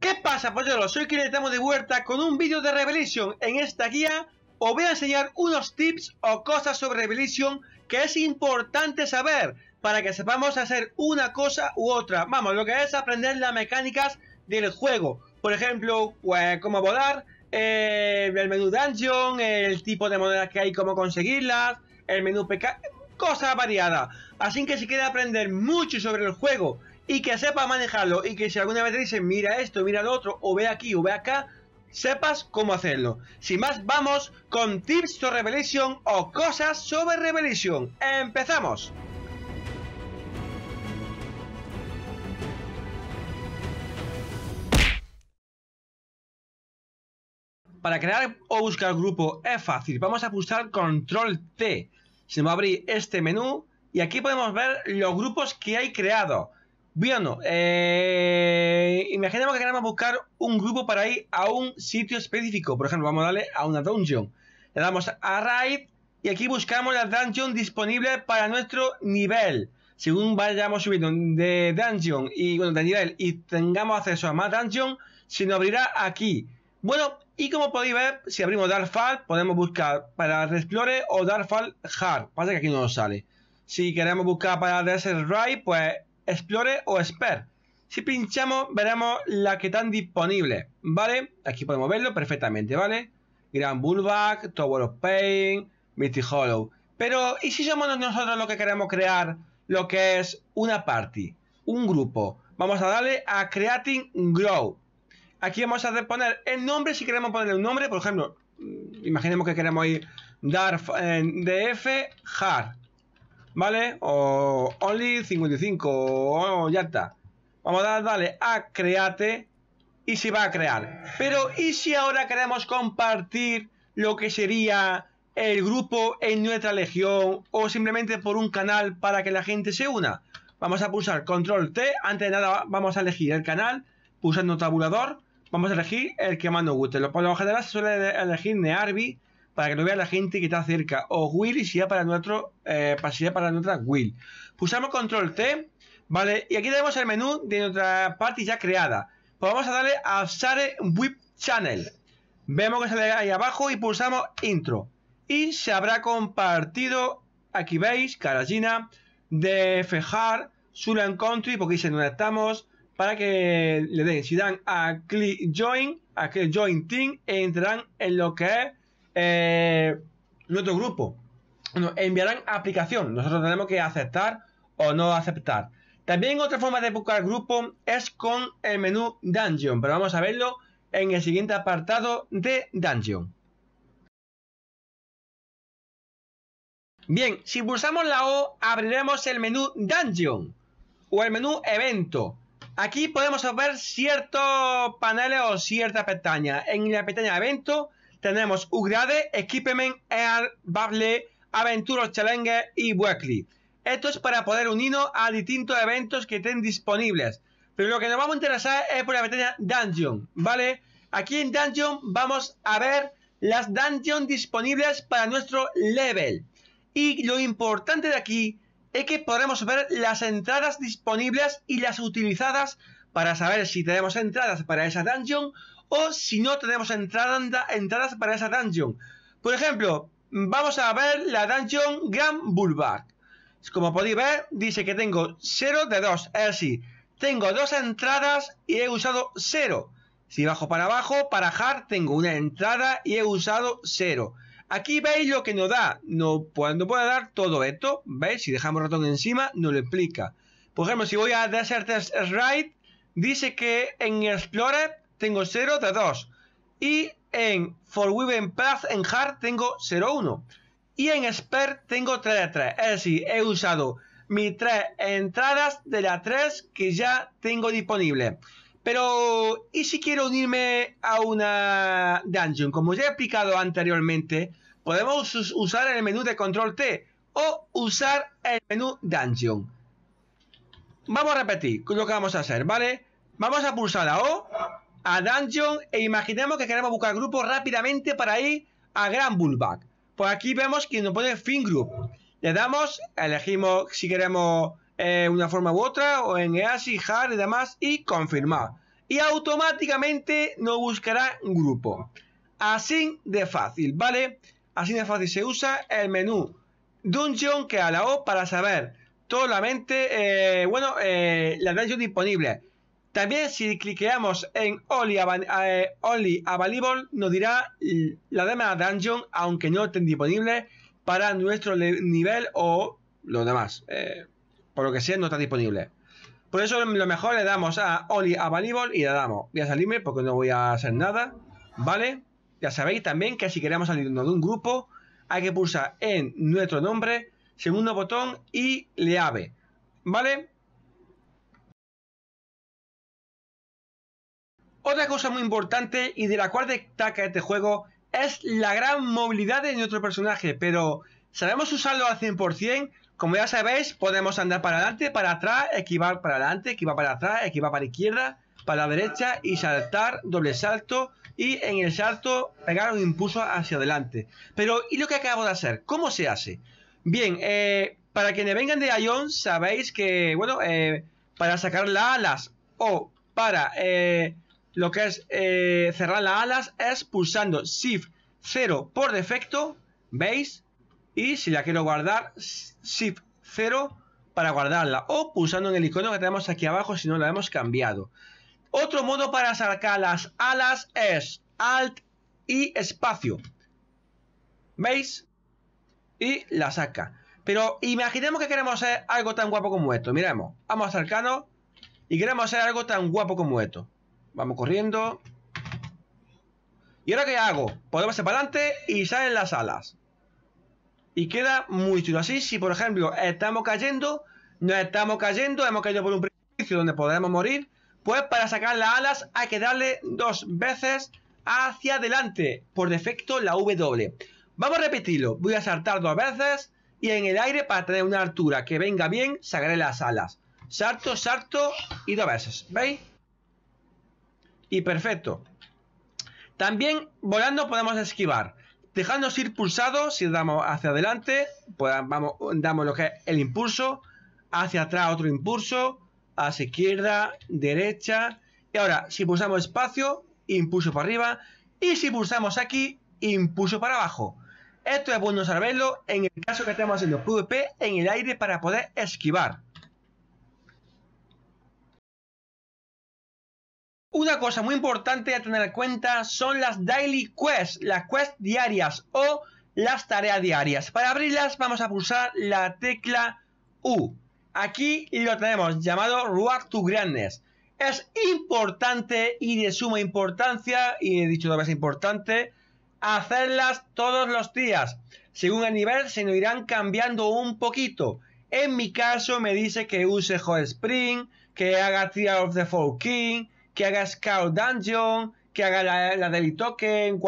¿Qué pasa, yo Soy quien estamos de vuelta con un vídeo de Revelation. En esta guía os voy a enseñar unos tips o cosas sobre Revelation que es importante saber para que sepamos hacer una cosa u otra. Vamos, lo que es aprender las mecánicas del juego. Por ejemplo, pues, cómo volar, eh, el menú dungeon, el tipo de monedas que hay, cómo conseguirlas, el menú pk, cosas variadas. Así que si quieres aprender mucho sobre el juego y que sepa manejarlo y que si alguna vez te dicen mira esto, mira lo otro, o ve aquí o ve acá, sepas cómo hacerlo. Sin más, vamos con tips sobre Revelation o cosas sobre Revelation. ¡Empezamos! Para crear o buscar grupo es fácil. Vamos a pulsar control T. Se nos va a abrir este menú y aquí podemos ver los grupos que hay creado. Bueno, eh, imaginemos que queremos buscar un grupo para ir a un sitio específico. Por ejemplo, vamos a darle a una dungeon. Le damos a Raid y aquí buscamos la dungeon disponible para nuestro nivel. Según vayamos subiendo de dungeon y bueno, y tengamos acceso a más dungeon, se nos abrirá aquí. Bueno, y como podéis ver, si abrimos Fall, podemos buscar para Resplore o Fall Hard. Pasa que aquí no nos sale. Si queremos buscar para Desert Ride, pues Explore o Spare. Si pinchamos, veremos las que están disponibles, ¿vale? Aquí podemos verlo perfectamente, ¿vale? Grand Bullback, Tower of Pain, Misty Hollow. Pero, ¿y si somos nosotros los que queremos crear lo que es una party, un grupo? Vamos a darle a Creating Grow. Aquí vamos a poner el nombre, si queremos ponerle un nombre, por ejemplo, mm, imaginemos que queremos ir dar eh, df hard, ¿vale? O only 55, o, ya está. Vamos a darle a create y se va a crear. Pero ¿y si ahora queremos compartir lo que sería el grupo en nuestra legión o simplemente por un canal para que la gente se una? Vamos a pulsar control T, antes de nada vamos a elegir el canal pulsando tabulador vamos a elegir el que más nos guste. Por lo general se suele elegir Nearby para que lo vea la gente que está cerca. O Will y si ya para nuestro, eh, para nuestra Will. Pulsamos control T, ¿vale? Y aquí tenemos el menú de nuestra party ya creada. Pues vamos a darle a Share Whip Channel. Vemos que sale ahí abajo y pulsamos intro. Y se habrá compartido, aquí veis, Carallina. de Fejar, Sulan Country, porque dicen dónde estamos, para que le den. Si dan a click join, a click join team, entrarán en lo que es eh, nuestro grupo. Nos enviarán aplicación. Nosotros tenemos que aceptar o no aceptar. También otra forma de buscar grupo es con el menú Dungeon, pero vamos a verlo en el siguiente apartado de Dungeon. Bien, si pulsamos la O, abriremos el menú Dungeon o el menú Evento. Aquí podemos ver ciertos paneles o ciertas pestañas. En la pestaña evento tenemos Ugrade, Equipment, Air, Bubble, Aventuros, Challenge y Weekly. Esto es para poder unirnos a distintos eventos que estén disponibles. Pero lo que nos vamos a interesar es por la pestaña Dungeon, ¿vale? Aquí en Dungeon vamos a ver las Dungeons disponibles para nuestro level. Y lo importante de aquí es que podremos ver las entradas disponibles y las utilizadas para saber si tenemos entradas para esa dungeon o si no tenemos entrada, entradas para esa dungeon. Por ejemplo, vamos a ver la dungeon Grand Boulevard. Como podéis ver, dice que tengo 0 de 2, es decir, tengo dos entradas y he usado 0. Si bajo para abajo, para hard tengo una entrada y he usado 0. Aquí veis lo que nos da. No, puede dar todo esto, ¿veis? Si dejamos ratón encima, no lo explica. Por ejemplo, si voy a Desert Ride, dice que en Explorer tengo 0 de 2. Y en For Women Path en Hard tengo 0,1. Y en Expert tengo 3 de 3. Es decir, he usado mis 3 entradas de las 3 que ya tengo disponible. Pero, ¿y si quiero unirme a una dungeon? Como ya he explicado anteriormente, podemos usar el menú de control T o usar el menú dungeon. Vamos a repetir lo que vamos a hacer, ¿vale? Vamos a pulsar a O, a dungeon e imaginemos que queremos buscar grupos rápidamente para ir a Gran Bullback. Por pues aquí vemos que nos pone Fin Group. Le damos, elegimos si queremos eh, una forma u otra, o en Easy Hard y demás, y confirmar. Y automáticamente nos buscará un grupo. Así de fácil, ¿vale? Así de fácil se usa el menú Dungeon que a la O para saber eh, eh, la mente bueno, la dungeon disponible. También si cliqueamos en Only, eh, only Available nos dirá la demás dungeon, aunque no estén disponibles para nuestro nivel o lo demás por lo que sea, no está disponible. Por eso lo mejor le damos a Only Available y le damos. Voy a salirme porque no voy a hacer nada. ¿Vale? Ya sabéis también que si queremos salirnos de un grupo, hay que pulsar en nuestro nombre, segundo botón y le ave. ¿Vale? Otra cosa muy importante y de la cual destaca este juego es la gran movilidad de nuestro personaje, pero ¿sabemos usarlo al 100%? Como ya sabéis, podemos andar para adelante, para atrás, esquivar para adelante, esquivar para atrás, esquivar para izquierda, para la derecha y saltar, doble salto y en el salto pegar un impulso hacia adelante. Pero, ¿y lo que acabo de hacer? ¿Cómo se hace? Bien, eh, para quienes vengan de Ion, sabéis que, bueno, eh, para sacar las alas o para eh, lo que es cerrar las alas es pulsando Shift 0 por defecto, ¿veis? y si la quiero guardar, Shift 0 para guardarla o pulsando en el icono que tenemos aquí abajo si no la hemos cambiado. Otro modo para sacar las alas es Alt y espacio. ¿Veis? Y la saca. Pero imaginemos que queremos hacer algo tan guapo como esto. Miremos, vamos acercarnos y queremos hacer algo tan guapo como esto. Vamos corriendo. ¿Y ahora qué hago? Podemos ir para adelante y salen las alas. Y queda muy chulo. Así, si por ejemplo estamos cayendo, no estamos cayendo, hemos caído por un precipicio donde podemos morir, pues para sacar las alas hay que darle dos veces hacia adelante. Por defecto la W. Vamos a repetirlo. Voy a saltar dos veces y en el aire para tener una altura que venga bien, sacaré las alas. Salto, salto y dos veces. ¿Veis? Y perfecto. También volando podemos esquivar dejando ir pulsado, si damos hacia adelante, pues vamos, damos lo que es el impulso, hacia atrás otro impulso, hacia izquierda, derecha. Y ahora, si pulsamos espacio, impulso para arriba. Y si pulsamos aquí, impulso para abajo. Esto es bueno saberlo en el caso que estemos haciendo PvP en el aire para poder esquivar. Una cosa muy importante a tener en cuenta son las daily quests, las quests diarias o las tareas diarias. Para abrirlas vamos a pulsar la tecla U. Aquí lo tenemos llamado Ruak to Grandness. Es importante y de suma importancia, y he dicho dos veces importante, hacerlas todos los días. Según el nivel se nos irán cambiando un poquito. En mi caso me dice que use Hot Spring, que haga Tear of the Four King, que hagas Scout Dungeon, que haga la, la Daily Token,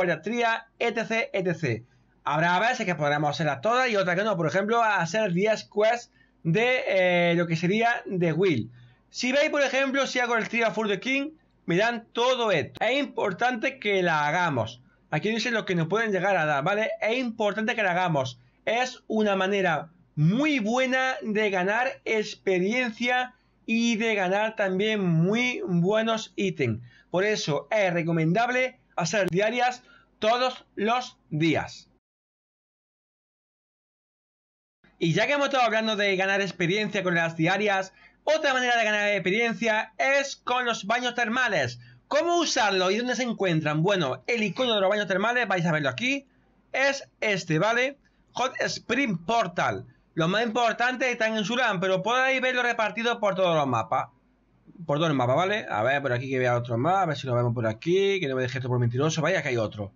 etc, etc. Habrá veces que podremos hacerlas todas y otras que no. Por ejemplo, hacer 10 quests de eh, lo que sería The Will. Si veis, por ejemplo, si hago el Trio for the King, me dan todo esto. Es importante que la hagamos. Aquí dice lo que nos pueden llegar a dar, ¿vale? Es importante que la hagamos. Es una manera muy buena de ganar experiencia y de ganar también muy buenos ítems. Por eso es recomendable hacer diarias todos los días. Y ya que hemos estado hablando de ganar experiencia con las diarias, otra manera de ganar experiencia es con los baños termales. ¿Cómo usarlo y dónde se encuentran? Bueno, el icono de los baños termales, vais a verlo aquí, es este, ¿vale? Hot Spring Portal. Lo más importante están en Surán, pero podéis verlo repartido por todos los mapas. Por todos los mapas, ¿vale? A ver, por aquí que vea otro mapa, a ver si lo vemos por aquí, que no me deje esto por mentiroso, vaya que hay otro.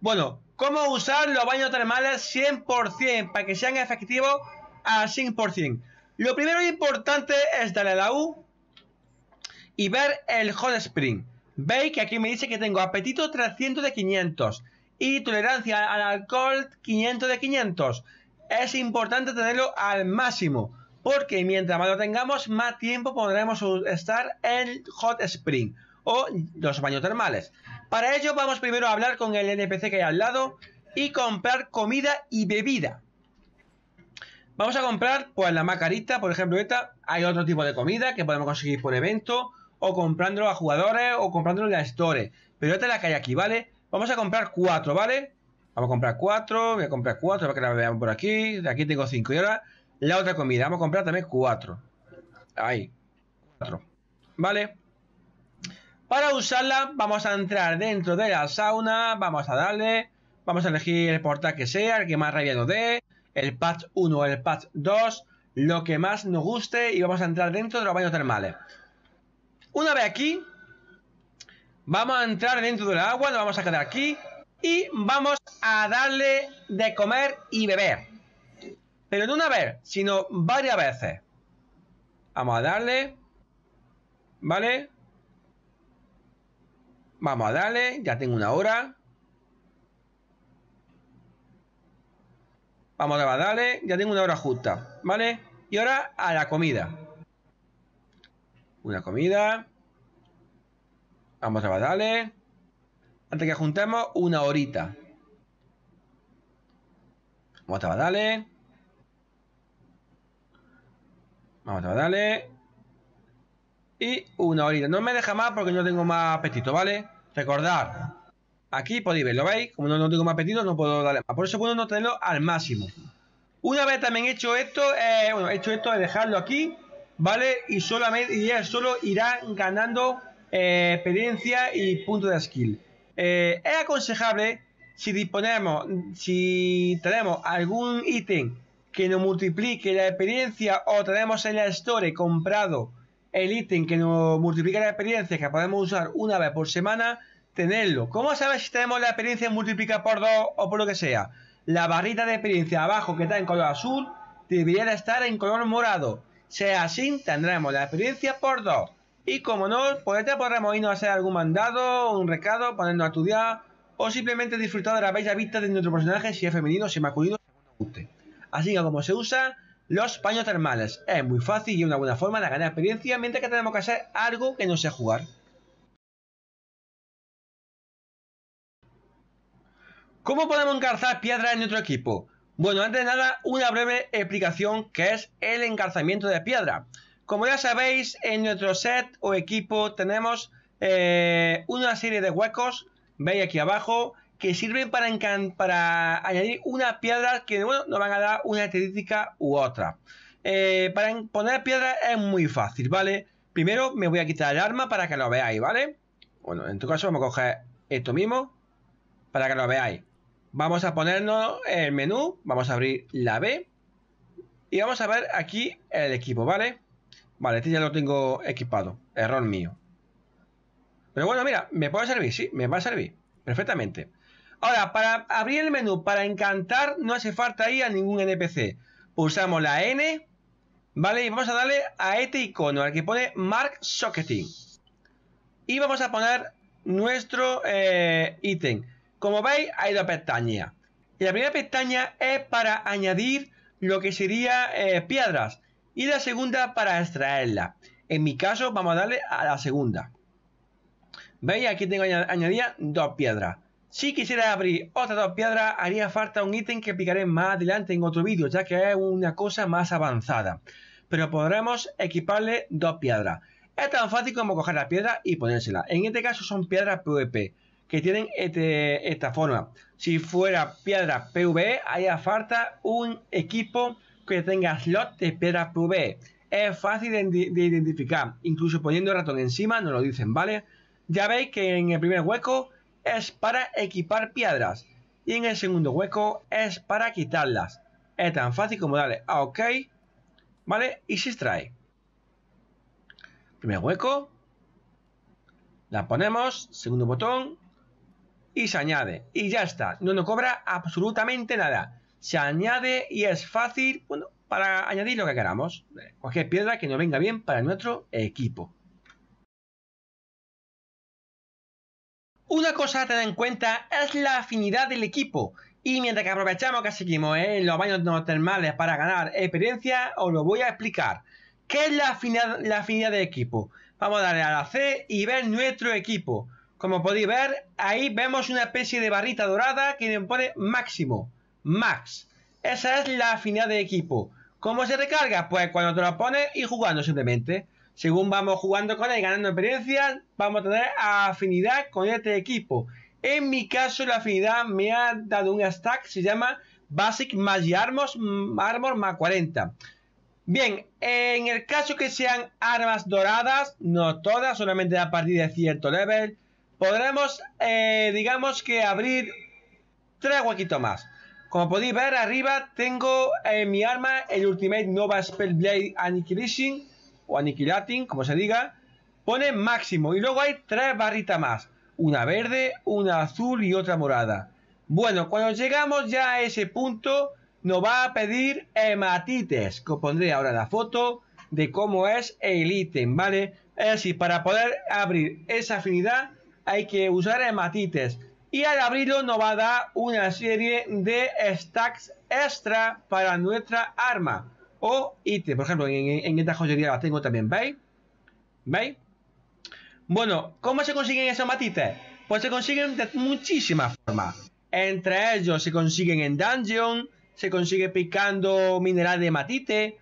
Bueno, ¿cómo usar los baños termales 100% para que sean efectivos al 100%? Lo primero importante es darle a la U y ver el hot spring. Veis que aquí me dice que tengo apetito 300 de 500 y tolerancia al alcohol 500 de 500 es importante tenerlo al máximo, porque mientras más lo tengamos, más tiempo podremos estar en Hot Spring o los baños termales. Para ello vamos primero a hablar con el NPC que hay al lado y comprar comida y bebida. Vamos a comprar pues la macarita, por ejemplo, esta. Hay otro tipo de comida que podemos conseguir por evento o comprándolo a jugadores o comprándolo en la store. Pero esta es la que hay aquí, ¿vale? Vamos a comprar cuatro, ¿vale? Vamos a comprar cuatro, voy a comprar cuatro para que la veamos por aquí. De aquí tengo cinco. Y ahora la otra comida. Vamos a comprar también cuatro. Ahí. Cuatro. Vale. Para usarla vamos a entrar dentro de la sauna. Vamos a darle. Vamos a elegir el portal que sea, el que más rabia nos dé. El patch 1, el patch 2. Lo que más nos guste. Y vamos a entrar dentro de los baños termales. Una vez aquí. Vamos a entrar dentro del agua. Nos vamos a quedar aquí y vamos a darle de comer y beber. Pero no una vez, sino varias veces. Vamos a darle. ¿Vale? Vamos a darle, ya tengo una hora. Vamos a darle, ya tengo una hora justa, ¿vale? Y ahora a la comida. Una comida. Vamos a darle. Antes que juntemos una horita. Vamos a dale. Vamos a darle Y una horita. No me deja más porque no tengo más apetito, ¿vale? Recordad. Aquí podéis verlo, veis? Como no, tengo más apetito, no puedo darle más. Por eso puedo no tenerlo al máximo. Una vez también hecho esto, eh, bueno, hecho esto de dejarlo aquí, ¿vale? Y solamente y solo irán ganando eh, experiencia y puntos de skill. Eh, es aconsejable si disponemos, si tenemos algún ítem que nos multiplique la experiencia o tenemos en la Store comprado el ítem que nos multiplica la experiencia que podemos usar una vez por semana, tenerlo. ¿Cómo sabes si tenemos la experiencia multiplicada por 2 o por lo que sea? La barrita de experiencia abajo que está en color azul debería estar en color morado. Sea así, tendremos la experiencia por 2. Y como no, pues ya podremos a hacer algún mandado, un recado, ponernos a estudiar, o simplemente disfrutar de la bella vista de nuestro personaje, si es femenino, si es masculino, según nos guste. Así que como se usa, los paños termales. Es muy fácil y una buena forma de ganar experiencia, mientras que tenemos que hacer algo que no sea jugar. ¿Cómo podemos encarzar piedras en nuestro equipo? Bueno, antes de nada, una breve explicación que es el encarzamiento de piedra. Como ya sabéis, en nuestro set o equipo tenemos eh, una serie de huecos, veis aquí abajo, que sirven para, para añadir una piedra que bueno, nos van a dar una estadística u otra. Eh, para poner piedra es muy fácil, ¿vale? Primero me voy a quitar el arma para que lo veáis, ¿vale? Bueno, en tu caso vamos a coger esto mismo para que lo veáis. Vamos a ponernos el menú, vamos a abrir la B y vamos a ver aquí el equipo, ¿vale? Vale, este ya lo tengo equipado. Error mío. Pero bueno, mira, me puede servir, sí, me va a servir. Perfectamente. Ahora, para abrir el menú, para encantar, no hace falta ir a ningún NPC. Pulsamos la N, ¿vale? Y vamos a darle a este icono, al que pone Mark Socketing. Y vamos a poner nuestro eh, ítem. Como veis, hay dos pestañas. Y la primera pestaña es para añadir lo que sería eh, piedras y la segunda para extraerla. En mi caso, vamos a darle a la segunda. ¿Veis? Aquí tengo añadida dos piedras. Si quisiera abrir otras dos piedras, haría falta un ítem que explicaré más adelante en otro vídeo, ya que es una cosa más avanzada. Pero podremos equiparle dos piedras. Es tan fácil como coger la piedra y ponérsela. En este caso son piedras PvP, que tienen este, esta forma. Si fuera piedra PvE, haría falta un equipo que tenga slot de espera PV. Es fácil de, identificar, incluso poniendo el ratón encima no lo dicen, ¿vale? Ya veis que en el primer hueco es para equipar piedras y en el segundo hueco es para quitarlas. Es tan fácil como darle a OK, ¿vale? Y se extrae. Primer hueco, la ponemos, segundo botón y se añade. Y ya está, no nos cobra absolutamente nada se añade y es fácil para añadir lo que queramos. Eh, cualquier piedra que nos venga bien para nuestro equipo. Una cosa a tener en cuenta es la afinidad del equipo. Y mientras que aprovechamos que seguimos eh, en los baños termales para ganar experiencia, os lo voy a explicar. ¿Qué es la la afinidad del equipo? Vamos a darle a la C y ver nuestro equipo. Como podéis ver, ahí vemos una especie de barrita dorada que nos pone máximo. Max. Esa es la afinidad de equipo. ¿Cómo se recarga? Pues cuando te lo pones y jugando simplemente. Según vamos jugando con él y ganando experiencia, vamos a tener afinidad con este equipo. En mi caso, la afinidad me ha dado un stack, se llama Basic Magic Armors, mm, Armor más 40. Bien, en el caso que sean armas doradas, no todas, solamente a partir de cierto level, podremos, eh, digamos que abrir tres huequitos más. Como podéis ver, arriba tengo en eh, mi arma el Ultimate Nova Spellblade Annihilation o Annihilating, como se diga. Pone máximo y luego hay tres barritas más. Una verde, una azul y otra morada. Bueno, cuando llegamos ya a ese punto, nos va a pedir hematites, que os pondré ahora la foto de cómo es el ítem, ¿vale? Es decir, para poder abrir esa afinidad hay que usar hematites. Y al abrirlo nos va a dar una serie de stacks extra para nuestra arma o ítem. Por ejemplo, en, esta joyería la tengo también, ¿veis? ¿Veis? Bueno, ¿cómo se consiguen esos matices? Pues se consiguen de muchísimas formas. Entre ellos se consiguen en dungeon, se consigue picando mineral de matite,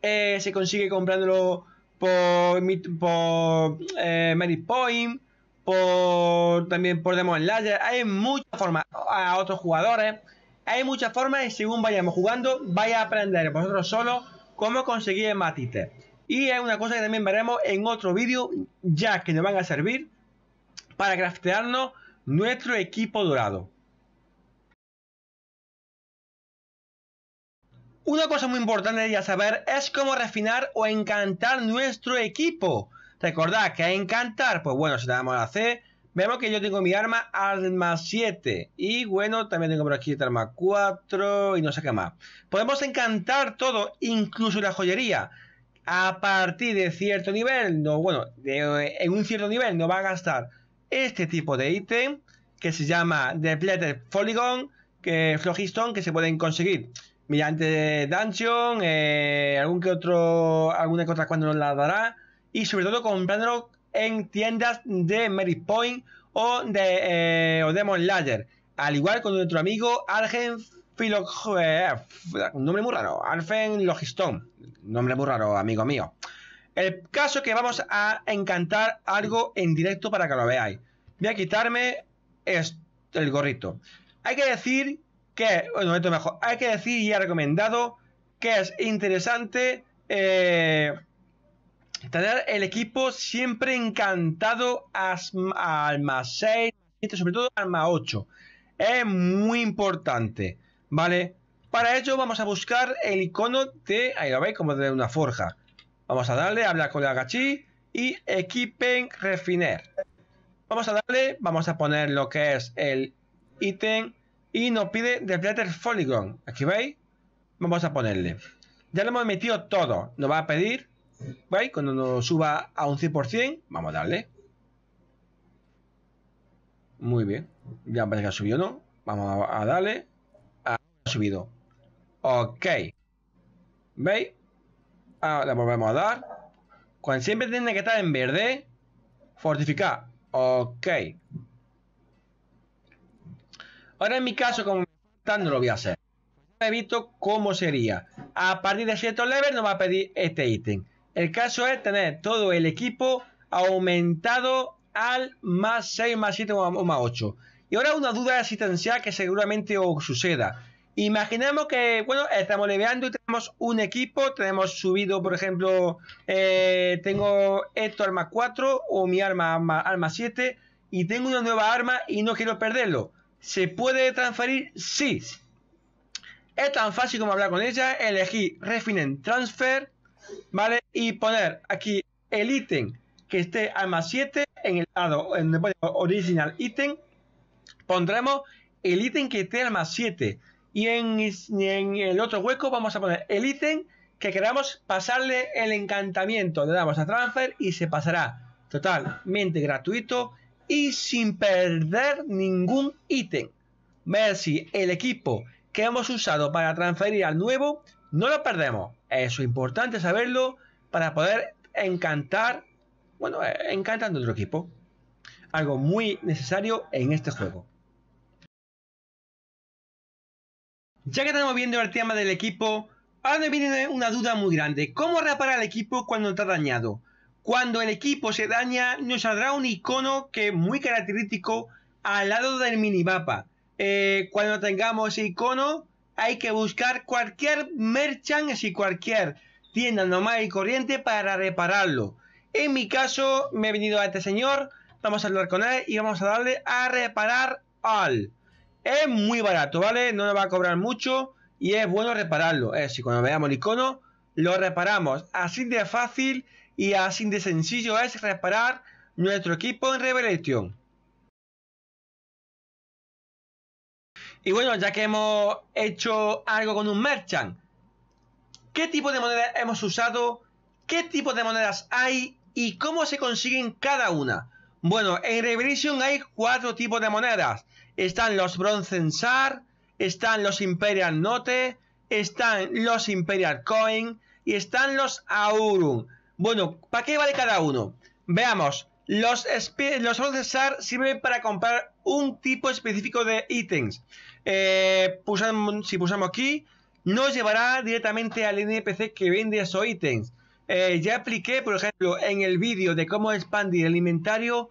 eh, se consigue comprándolo por, por eh, Merit Point, también podemos Demon Hay muchas formas a otros jugadores. Hay muchas formas y según vayamos jugando, vaya a aprender vosotros solo cómo conseguir matite Y es una cosa que también veremos en otro vídeo, ya que nos van a servir para craftearnos nuestro equipo dorado. Una cosa muy importante ya saber es cómo refinar o encantar nuestro equipo. Recordad que hay encantar, pues bueno, si la damos a la Vemos que yo tengo mi arma arma 7. Y bueno, también tengo por aquí el arma 4 y no sé qué más. Podemos encantar todo, incluso la joyería. A partir de cierto nivel, no, bueno, en un cierto nivel nos va a gastar este tipo de ítem que se llama Depleted Polygon, que Flogiston, que se pueden conseguir mediante Dungeon, eh, algún que otro, alguna que otra cuando nos la dará y sobre todo comprándolo en tiendas de Merit Point o de, eh, o Al igual con nuestro amigo Argen Filog... nombre muy raro, Argen Logistón, nombre muy raro, amigo mío. El caso es que vamos a encantar algo en directo para que lo veáis. Voy a quitarme el gorrito. Hay que decir que, bueno, esto mejor, hay que decir y ha recomendado que es interesante eh, tener el equipo siempre encantado al Alma 6, sobre todo Alma 8. Es muy importante, ¿vale? Para ello vamos a buscar el icono de... Ahí lo veis, como de una forja. Vamos a darle, hablar con el agachí y equipen refiner. Vamos a darle, vamos a poner lo que es el ítem y nos pide Platter Polygon. Aquí veis, vamos a ponerle. Ya lo hemos metido todo. Nos va a pedir ¿Veis? Cuando nos suba a un 100%, vamos a darle. Muy bien. Ya parece que ha subido, ¿no? Vamos a darle. Ah, ha subido. Ok. ¿Veis? Ahora volvemos a dar. Cuando siempre tiene que estar en verde, fortificar. Ok. Ahora en mi caso, como no lo voy a hacer. He visto cómo sería. A partir de cierto level nos va a pedir este ítem. El caso es tener todo el equipo aumentado al más 6, más 7, más 8. Y ahora una duda asistencial que seguramente os suceda. Imaginemos que, bueno, estamos leveando y tenemos un equipo, tenemos subido, por ejemplo, eh, tengo esto más 4 o mi arma, al arma 7 y tengo una nueva arma y no quiero perderlo. ¿Se puede transferir? Sí. Es tan fácil como hablar con ella, elegí Refinen Transfer ¿vale? Y poner aquí el ítem que esté al más 7 en el lado, en el original ítem, pondremos el ítem que esté al más 7. Y en, en, el otro hueco vamos a poner el ítem que queramos pasarle el encantamiento. Le damos a transfer y se pasará totalmente gratuito y sin perder ningún ítem. Ver si el equipo que hemos usado para transferir al nuevo no lo perdemos. Eso es importante saberlo para poder encantar, bueno, eh, encantando a otro equipo. Algo muy necesario en este juego. Ya que estamos viendo el tema del equipo, ahora me viene una duda muy grande. ¿Cómo reparar el equipo cuando está dañado? Cuando el equipo se daña, nos saldrá un icono que es muy característico al lado del minimapa. mapa eh, cuando tengamos ese icono, hay que buscar cualquier Merchandise y cualquier tienda normal y corriente para repararlo. En mi caso, me he venido a este señor, vamos a hablar con él y vamos a darle a reparar al. Es muy barato, ¿vale? No nos va a cobrar mucho y es bueno repararlo. Es decir, cuando veamos el icono, lo reparamos. Así de fácil y así de sencillo es reparar nuestro equipo en Revelation. Y bueno, ya que hemos hecho algo con un merchant, ¿qué tipo de monedas hemos usado? ¿Qué tipo de monedas hay? ¿Y cómo se consiguen cada una? Bueno, en Revelation hay cuatro tipos de monedas. Están los Bronzen Sar, están los Imperial Note, están los Imperial Coin y están los Aurum. Bueno, ¿para qué vale cada uno? Veamos, los, los Bronzen Sar sirven para comprar un tipo específico de ítems. Eh, si pulsamos aquí, nos llevará directamente al NPC que vende esos ítems. Eh, ya expliqué, por ejemplo, en el vídeo de cómo expandir el inventario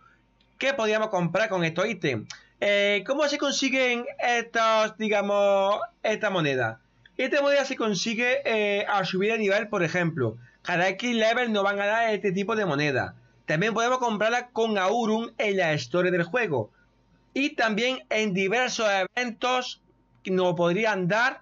que podíamos comprar con estos ítems. Eh, ¿Cómo se consiguen estos, digamos, esta moneda? Esta moneda se consigue a subir de nivel, por ejemplo. Cada X level nos van a dar este tipo de moneda. También podemos comprarla con Aurum en la historia del juego y también en diversos eventos nos podrían dar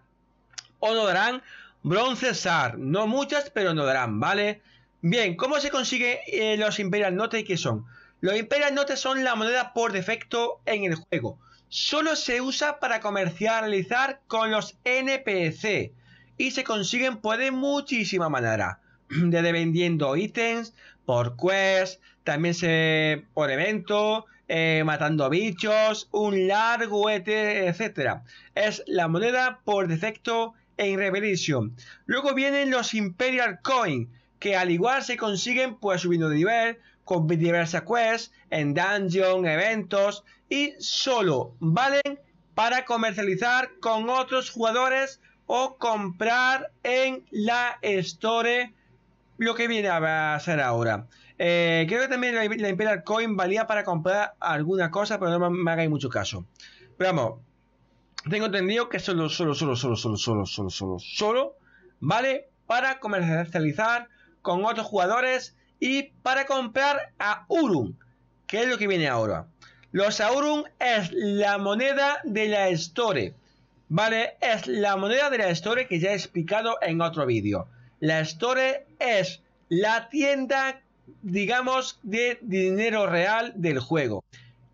o nos darán bronce No muchas, pero nos darán, ¿vale? Bien, ¿cómo se consigue eh, los Imperial Notes y qué son? Los Imperial Notes son la moneda por defecto en el juego. Solo se usa para comercializar con los NPC y se consiguen pues, de muchísima manera. Desde vendiendo ítems, por quest, también se por evento, matando eh, matando bichos, un largo e etcétera Es la moneda por defecto en Revelation. Luego vienen los Imperial Coin, que al igual se consiguen pues subiendo de nivel, con diversas quests, en dungeon, eventos, y solo valen para comercializar con otros jugadores o comprar en la Store lo que viene a ser ahora. Eh, creo que también la, Imperial Coin valía para comprar alguna cosa, pero no me, hagáis mucho caso. Pero vamos, tengo entendido que solo, solo, solo, solo, solo, solo, solo, solo, solo, vale para comercializar con otros jugadores y para comprar a Urum, que es lo que viene ahora. Los Aurum es la moneda de la Store. ¿Vale? Es la moneda de la Store que ya he explicado en otro vídeo. La Store es la tienda digamos, de dinero real del juego.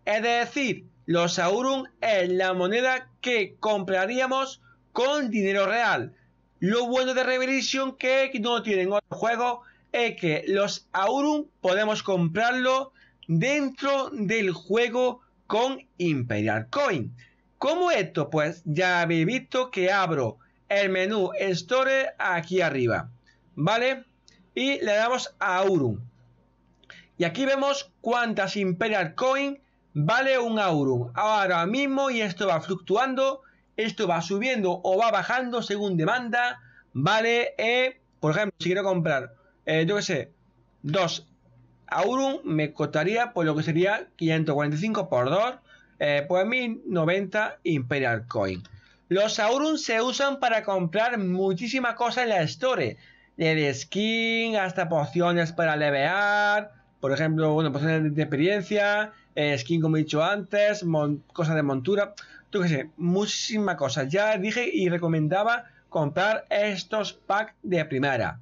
Es decir, los Aurum es la moneda que compraríamos con dinero real. Lo bueno de Revelation que no tienen otro juego es que los Aurum podemos comprarlo dentro del juego con Imperial Coin. ¿Cómo esto? Pues ya habéis visto que abro el menú Store aquí arriba. ¿Vale? Y le damos a Aurum. Y aquí vemos cuántas Imperial Coin vale un Aurum. Ahora mismo y esto va fluctuando, esto va subiendo o va bajando según demanda. Vale, eh, por ejemplo, si quiero comprar, eh, yo qué sé, dos Aurum me costaría por pues, lo que sería 545 por 2, eh, pues 1090 Imperial Coin. Los Aurum se usan para comprar muchísimas cosas en la Store. Desde skin hasta pociones para levear, por ejemplo, bueno, pues de experiencia, eh, skin como he dicho antes, cosas de montura, tú qué sé, muchísimas cosas. Ya dije y recomendaba comprar estos packs de primera,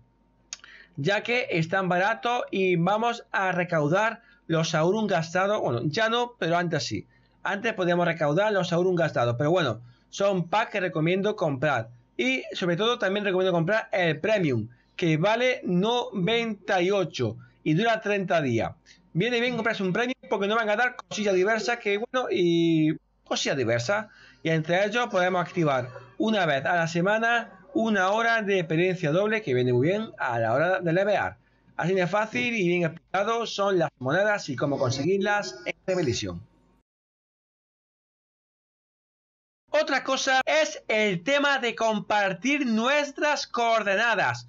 ya que están baratos y vamos a recaudar los Aurum gastados. Bueno, ya no, pero antes sí. Antes podíamos recaudar los Aurum gastados, pero bueno, son packs que recomiendo comprar. Y sobre todo también recomiendo comprar el Premium, que vale 98 y dura 30 días. Viene bien comprarse un premio porque nos van a dar cosillas diversas que, bueno, y cosillas diversas. Y entre ellos podemos activar una vez a la semana una hora de experiencia doble que viene muy bien a la hora de levear. Así de fácil y bien explicado son las monedas y cómo conseguirlas en televisión. Otra cosa es el tema de compartir nuestras coordenadas.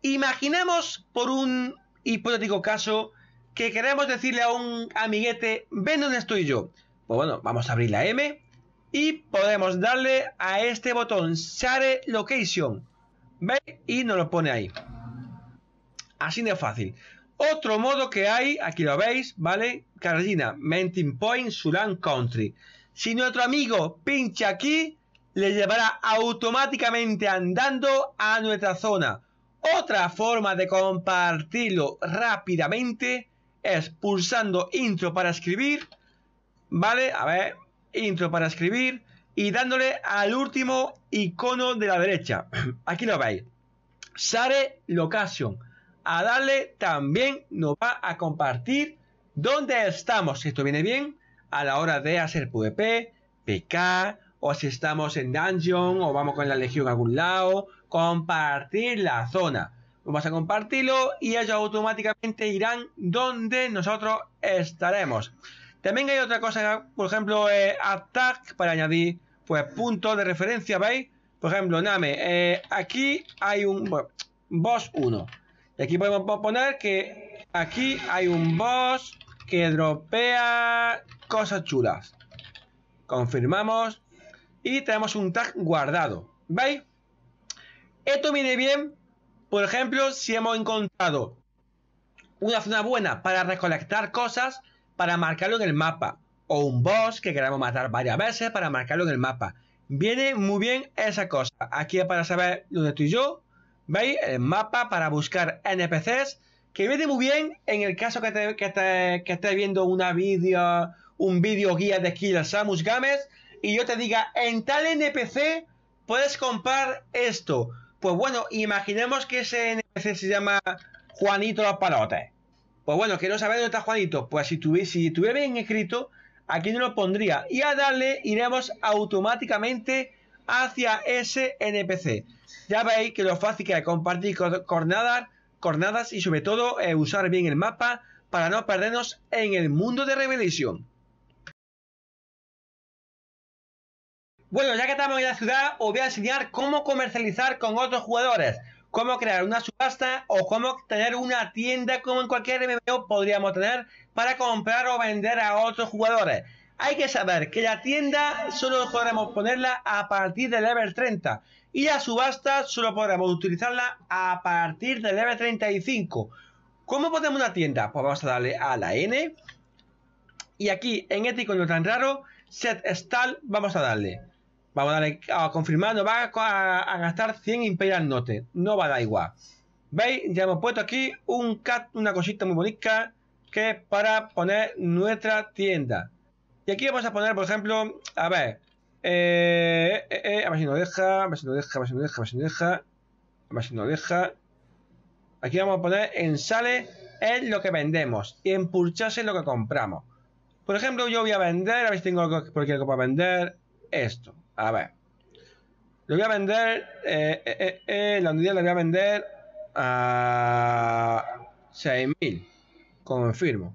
Imaginemos por un hipotético caso que queremos decirle a un amiguete, ven donde estoy yo. Pues bueno, vamos a abrir la M y podemos darle a este botón Share Location. ¿Veis? Y nos lo pone ahí. Así de fácil. Otro modo que hay, aquí lo veis, ¿vale? Carolina, Menting Point, Sulan Country. Si nuestro amigo pincha aquí, le llevará automáticamente andando a nuestra zona. Otra forma de compartirlo rápidamente es pulsando intro para escribir, ¿vale? A ver, intro para escribir y dándole al último icono de la derecha. Aquí lo veis. sale Location. A darle también nos va a compartir dónde estamos. Esto viene bien a la hora de hacer PvP, PK, o si estamos en dungeon o vamos con la legión a algún lado, compartir la zona. Vamos a compartirlo y ellos automáticamente irán donde nosotros estaremos. También hay otra cosa, por ejemplo, eh, attack para añadir pues puntos de referencia, ¿veis? Por ejemplo, Name, eh, aquí hay un boss 1. Y aquí podemos poner que aquí hay un boss que dropea cosas chulas. Confirmamos y tenemos un tag guardado, ¿veis? Esto viene bien, por ejemplo, si hemos encontrado una zona buena para recolectar cosas, para marcarlo en el mapa, o un boss que queremos matar varias veces para marcarlo en el mapa. Viene muy bien esa cosa. Aquí para saber dónde estoy yo. ¿Veis? El mapa para buscar NPCs. Que viene muy bien en el caso que esté que te, que viendo una video, un vídeo guía de Killer Samus Games y yo te diga, en tal NPC puedes comprar esto. Pues bueno, imaginemos que ese NPC se llama Juanito Palote Pues bueno, quiero saber dónde está Juanito. Pues si, tuviera, si tuviera bien escrito, aquí no lo pondría. Y a darle iremos automáticamente hacia ese NPC. Ya veis que lo fácil que es compartir coordenadas y sobre todo eh, usar bien el mapa para no perdernos en el mundo de Revelation. Bueno, ya que estamos en la ciudad, os voy a enseñar cómo comercializar con otros jugadores, cómo crear una subasta o cómo tener una tienda como en cualquier MMO podríamos tener para comprar o vender a otros jugadores. Hay que saber que la tienda solo podremos ponerla a partir del level 30 y la subasta solo podremos utilizarla a partir del level 35. ¿Cómo ponemos una tienda? Pues vamos a darle a la N y aquí en este icono tan raro, set stall, vamos a darle. Vamos a darle a confirmar, nos va a, gastar 100 Imperial Note. No va a dar igual. ¿Veis? Ya hemos puesto aquí un cat, una cosita muy bonita que es para poner nuestra tienda. Y aquí vamos a poner, por ejemplo, a ver. Eh, eh, eh, a ver si nos deja, a ver si nos deja, a ver si nos deja, a ver si nos deja. A ver si nos deja. Aquí vamos a poner en sale En lo que vendemos y en purchase lo que compramos. Por ejemplo, yo voy a vender, a ver si tengo algo por aquí para vender, esto. A ver. Lo voy a vender. Eh, eh, eh, la unidad la voy a vender a 6.000. Confirmo.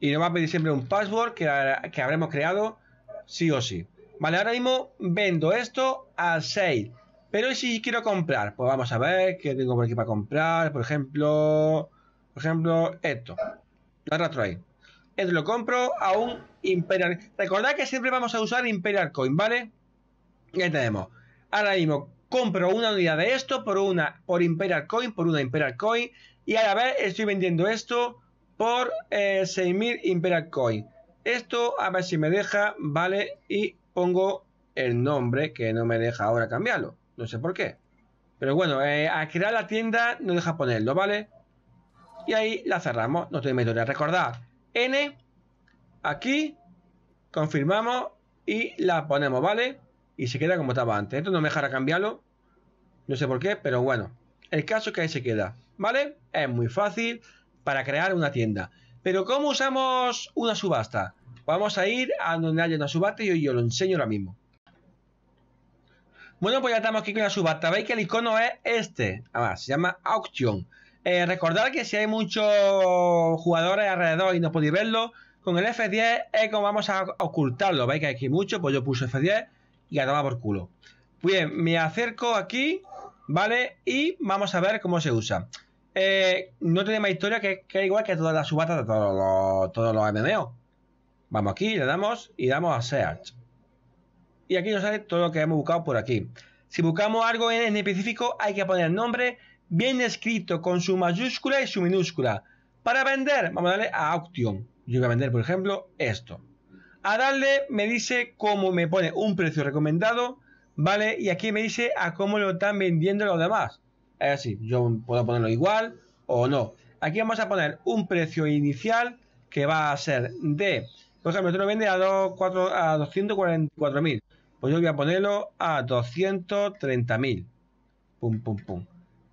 Y nos va a pedir siempre un password que, que habremos creado sí o sí. Vale, ahora mismo vendo esto a 6. Pero si quiero comprar, pues vamos a ver qué tengo por aquí para comprar. Por ejemplo, por ejemplo, esto. la arrastro ahí. Entonces lo compro a un Imperial. Recordad que siempre vamos a usar Imperial Coin, ¿vale? ya tenemos. Ahora mismo compro una unidad de esto por una por Imperial Coin, por una Imperial Coin. Y a la vez estoy vendiendo esto por 6.000 eh, Imperial Coin. Esto, a ver si me deja, ¿vale? Y pongo el nombre que no me deja ahora cambiarlo. No sé por qué. Pero bueno, eh, al crear la tienda no deja ponerlo, ¿vale? Y ahí la cerramos, No tiene de Recordad, N. Aquí confirmamos y la ponemos, ¿vale? Y se queda como estaba antes. Esto no me dejará cambiarlo. No sé por qué, pero bueno. El caso es que ahí se queda, ¿vale? Es muy fácil para crear una tienda. Pero ¿cómo usamos una subasta? Vamos a ir a donde haya una subasta y yo, lo enseño ahora mismo. Bueno, pues ya estamos aquí con la subasta. Veis que el icono es este. Ah, se llama Auction. Eh, recordad que si hay muchos jugadores alrededor y no podéis verlo, con el F10 es como vamos a ocultarlo. Veis que hay aquí mucho, pues yo puse F10 y a por culo. Bien, me acerco aquí, ¿vale? Y vamos a ver cómo se usa. Eh, no tiene más historia que, que igual que todas las subatas de todos los, todos los MMO. Vamos aquí, le damos y damos a Search. Y aquí nos sale todo lo que hemos buscado por aquí. Si buscamos algo en específico, hay que poner nombre bien escrito con su mayúscula y su minúscula. Para vender, vamos a darle a Auction. Yo voy a vender, por ejemplo, esto. A darle me dice cómo me pone un precio recomendado, ¿vale? Y aquí me dice a cómo lo están vendiendo los demás. Es así, yo puedo ponerlo igual o no. Aquí vamos a poner un precio inicial que va a ser de, por ejemplo, esto lo vende a, a 244.000. Pues yo voy a ponerlo a 230.000. Pum, pum, pum.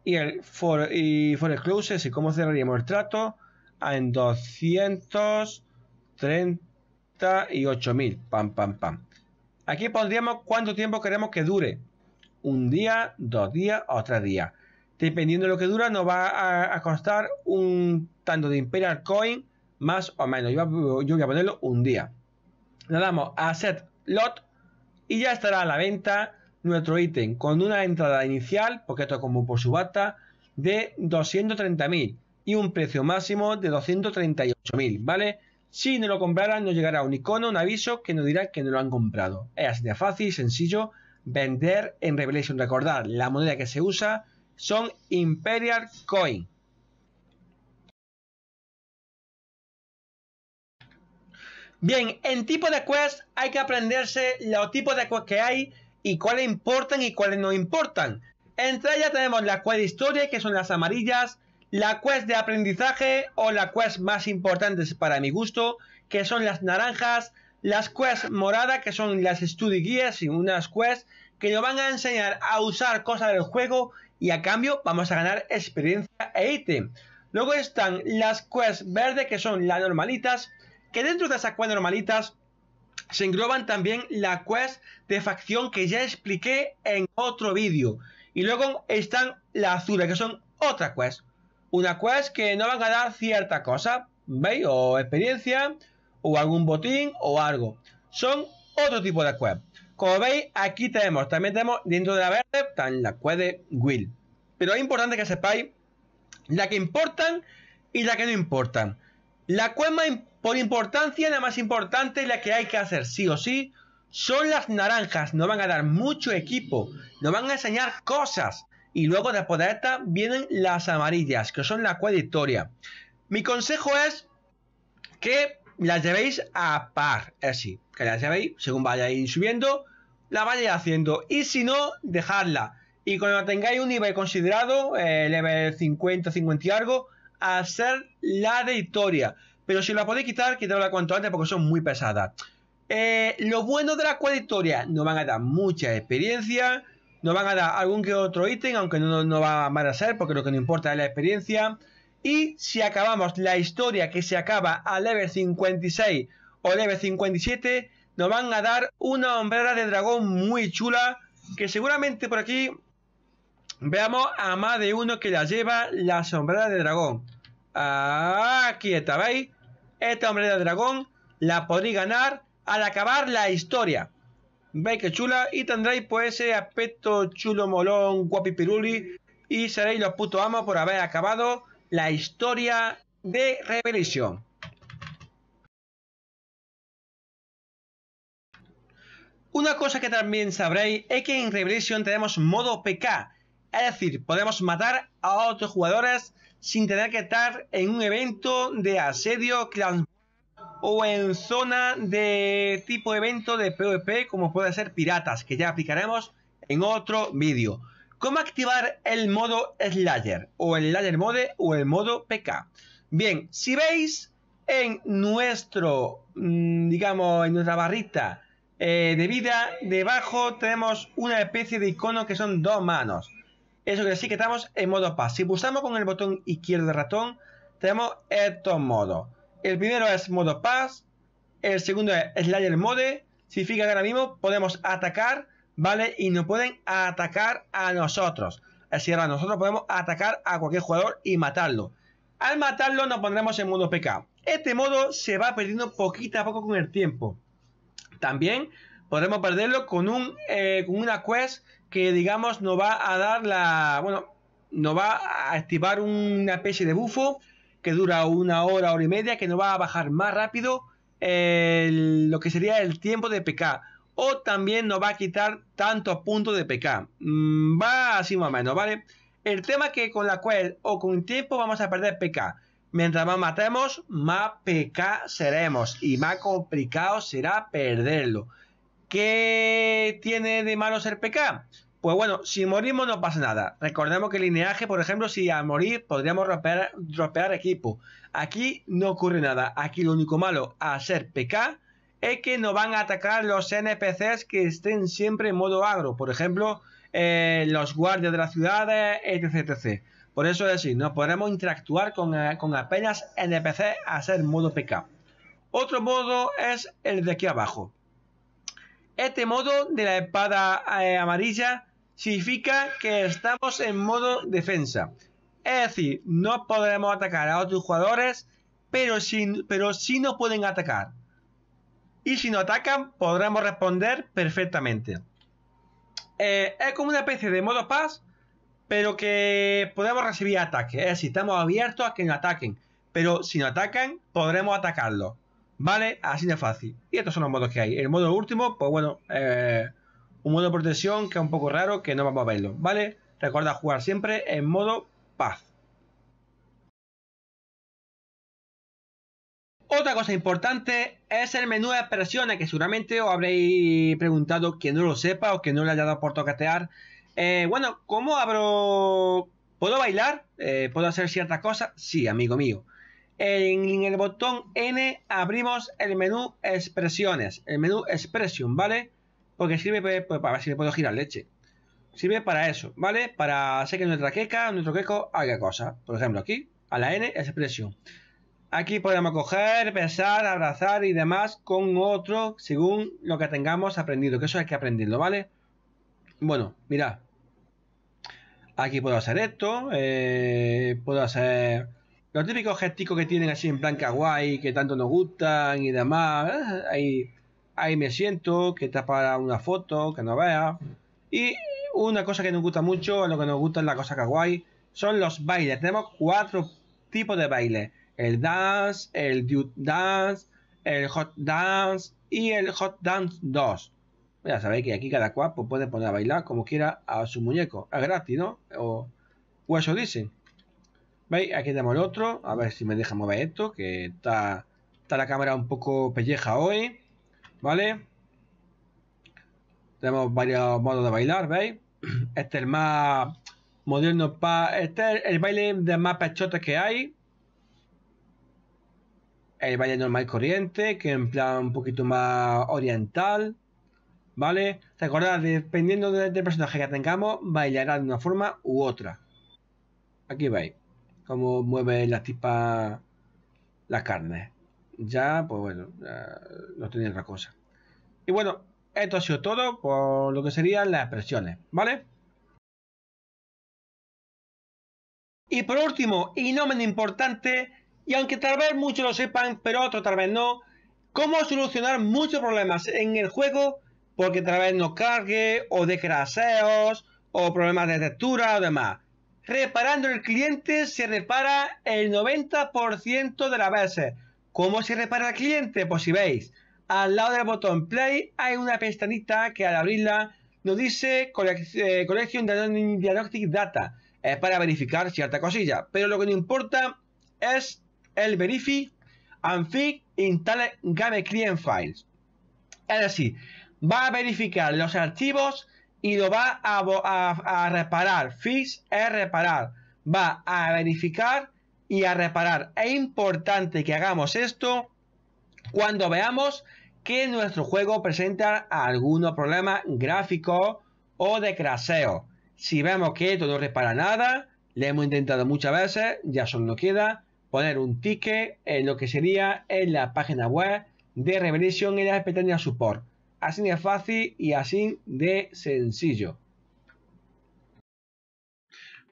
Y el for, y for el y cómo cerraríamos el trato ah, en 238.000. Pam, pam, pam. Aquí pondríamos cuánto tiempo queremos que dure. Un día, dos días o tres días. Dependiendo de lo que dura, nos va a, costar un tanto de Imperial Coin más o menos. Yo, yo voy a ponerlo un día. Le damos a set lot y ya estará a la venta nuestro ítem con una entrada inicial, porque esto es como por subasta, de 230.000 y un precio máximo de 238.000, ¿vale? Si no lo compraran, no llegará un icono, un aviso que nos dirá que no lo han comprado. Es así de fácil y sencillo vender en Revelation. Recordar, la moneda que se usa son Imperial Coin. Bien, en tipo de quest hay que aprenderse los tipos de quest que hay y cuáles importan y cuáles no importan. Entre ellas tenemos la quest historia, que son las amarillas, la quest de aprendizaje o la quest más importante para mi gusto, que son las naranjas, las quest moradas, que son las study guías y unas quests que nos van a enseñar a usar cosas del juego y a cambio vamos a ganar experiencia e ítem. Luego están las quests verdes, que son las normalitas, que dentro de esas quests normalitas se engloban también la quest de facción que ya expliqué en otro vídeo. Y luego están las azules, que son otra quest. Una quest que no van a dar cierta cosa, ¿veis? O experiencia, o algún botín, o algo. Son otro tipo de quest. Como veis, aquí tenemos, también tenemos dentro de la verde, están la quest de Will. Pero es importante que sepáis la que importan y la que no importan. La quest más importante por importancia, la más importante, la que hay que hacer sí o sí, son las naranjas. No van a dar mucho equipo, no van a enseñar cosas. Y luego después de esta vienen las amarillas, que son la historia. Mi consejo es que las llevéis a par, es así, que las llevéis según vayáis subiendo, la vayáis haciendo. Y si no, dejadla. Y cuando tengáis un nivel considerado, el eh, level 50, 50 y algo, hacer la de historia. Pero si la podéis quitar, la cuanto antes porque son muy pesadas. Eh, lo bueno de la historia, nos van a dar mucha experiencia. Nos van a dar algún que otro ítem, aunque no, no va a ser, porque lo que nos importa es la experiencia. Y si acabamos la historia que se acaba a level 56 o level 57, nos van a dar una sombrera de dragón muy chula. Que seguramente por aquí veamos a más de uno que la lleva la sombrera de dragón. Aquí está, ¿veis? Esta Hombre de dragón la podréis ganar al acabar la historia. ¿Veis que chula? Y tendréis pues ese aspecto chulo, molón, guapi, piruli Y seréis los putos amos por haber acabado la historia de Revelation. Una cosa que también sabréis es que en Revelation tenemos modo PK, es decir, podemos matar a otros jugadores sin tener que estar en un evento de asedio o en zona de tipo evento de PvP como puede ser piratas, que ya aplicaremos en otro vídeo. ¿Cómo activar el modo Slayer o el Slayer Mode o el modo PK? Bien, si veis en nuestro, mm, digamos, en nuestra barrita eh, de vida, debajo tenemos una especie de icono que son dos manos. Eso quiere decir que estamos en modo paz. Si pulsamos con el botón izquierdo del ratón, tenemos estos modos. El primero es modo paz, el segundo es Slayer Mode, significa que ahora mismo podemos atacar, ¿vale? Y no pueden atacar a nosotros. Es decir, ahora nosotros podemos atacar a cualquier jugador y matarlo. Al matarlo nos pondremos en modo PK. Este modo se va perdiendo poquito a poco con el tiempo. También podremos perderlo con, un, eh, con una quest que digamos nos va a dar la, bueno, nos va a activar una especie de bufo que dura una hora, hora y media, que nos va a bajar más rápido lo que sería el tiempo de PK. O también nos va a quitar tantos puntos de PK. Mm, va así más o menos, ¿vale? El tema que con la cual o con el tiempo vamos a perder PK. Mientras más matemos, más PK seremos. Y más complicado será perderlo. ¿Qué tiene de malo ser PK? Pues bueno, si morimos no pasa nada. Recordemos que el lineaje, por ejemplo, si al morir podríamos romper, equipo. Aquí no ocurre nada. Aquí lo único malo a ser PK es que nos van a atacar los NPCs que estén siempre en modo agro. Por ejemplo, eh, los guardias de la ciudad, etc, Por eso es así, no podremos interactuar con, eh, con apenas NPC a ser modo PK. Otro modo es el de aquí abajo. Este modo de la espada eh, amarilla significa que estamos en modo defensa. Es decir, no podremos atacar a otros jugadores, pero sí, pero nos pueden atacar. Y si nos atacan, podremos responder perfectamente. Eh, es como una especie de modo paz, pero que podemos recibir ataques. Es decir, estamos abiertos a que nos ataquen. Pero si nos atacan, podremos atacarlos. ¿Vale? Así de fácil. Y estos son los modos que hay. El modo último, pues bueno, eh, un modo de protección que es un poco raro, que no vamos a verlo, ¿vale? Recuerda jugar siempre en modo paz. Otra cosa importante es el menú de expresiones, que seguramente os habréis preguntado que no lo sepa o que no le haya dado por tocatear. Eh, bueno, ¿cómo abro? ¿Puedo bailar? Eh, ¿Puedo hacer ciertas cosas? Sí, amigo mío en el botón N abrimos el menú expresiones, el menú expression, ¿vale? Porque sirve para ver si le puedo girar leche. Sirve para eso, ¿vale? Para hacer que nuestra queca, nuestro queco haga cosas. Por ejemplo, aquí, a la N expresión. Aquí podemos coger, besar, abrazar y demás con otro según lo que tengamos aprendido, que eso hay que aprenderlo, ¿vale? Bueno, mira, Aquí puedo hacer esto, eh, puedo hacer los típicos gesticos que tienen así en plan kawaii, que tanto nos gustan y demás. ¿eh? Ahí, ahí me siento, que está para una foto, que no vea. Y una cosa que nos gusta mucho, lo que nos gusta es la cosa kawaii, son los bailes. Tenemos cuatro tipos de bailes. El dance, el dude dance, el hot dance y el hot dance 2. Ya sabéis que aquí cada cual pues, puede poner a bailar como quiera a su muñeco. Es gratis, ¿no? O, o eso dicen. ¿Veis? Aquí tenemos el otro. A ver si me deja mover esto, que está, está la cámara un poco pelleja hoy. ¿Vale? Tenemos varios modos de bailar, ¿veis? Este es el más moderno. para, este el baile de más pechote que hay. El baile normal corriente, que en plan un poquito más oriental. ¿Vale? Recordad, dependiendo del personaje que tengamos, bailará de una forma u otra. Aquí veis cómo mueve la tipa la carne. Ya, pues bueno, no tenía otra cosa. Y bueno, esto ha sido todo por lo que serían las expresiones, ¿vale? Y por último, y no menos importante, y aunque tal vez muchos lo sepan, pero otros tal vez no, cómo solucionar muchos problemas en el juego, porque tal vez no cargue, o de craseos, o problemas de textura, o demás reparando el cliente se repara el 90% de la veces. ¿Cómo se repara el cliente? Pues si veis, al lado del botón play hay una pestañita que al abrirla nos dice Collection eh, Diagnostic Data. Es para verificar cierta cosilla. Pero lo que no importa es el Verify and Fix Install Game Client Files. Es decir, va a verificar los archivos y lo va a, reparar. Fix es reparar. Va a verificar y a reparar. Es importante que hagamos esto cuando veamos que nuestro juego presenta algunos problemas gráficos o de craseo. Si vemos que esto no repara nada, le hemos intentado muchas veces, ya solo nos queda poner un ticket en lo que sería en la página web de Revelation en la de Support. Así de fácil y así de sencillo.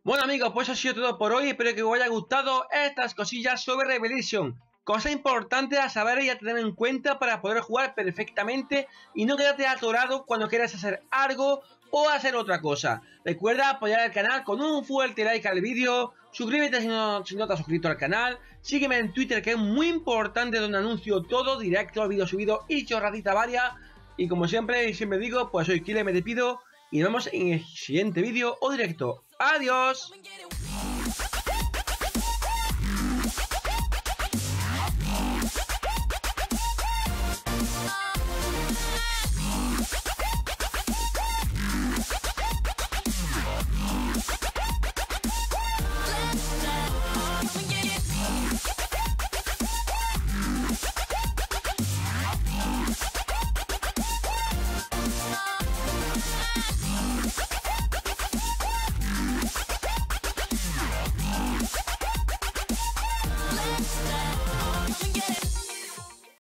Bueno amigos, pues eso ha sido todo por hoy. Espero que os haya gustado estas cosillas sobre Revelation. Cosa importante a saber y a tener en cuenta para poder jugar perfectamente y no quedarte atorado cuando quieras hacer algo o hacer otra cosa. Recuerda apoyar al canal con un fuerte like al vídeo, suscríbete si no, te has suscrito al canal, sígueme en Twitter que es muy importante donde anuncio todo, directo, vídeo subido y chorradita varia y como siempre, siempre digo, pues soy Kile, me despido y nos vemos en el siguiente vídeo o directo. ¡Adiós!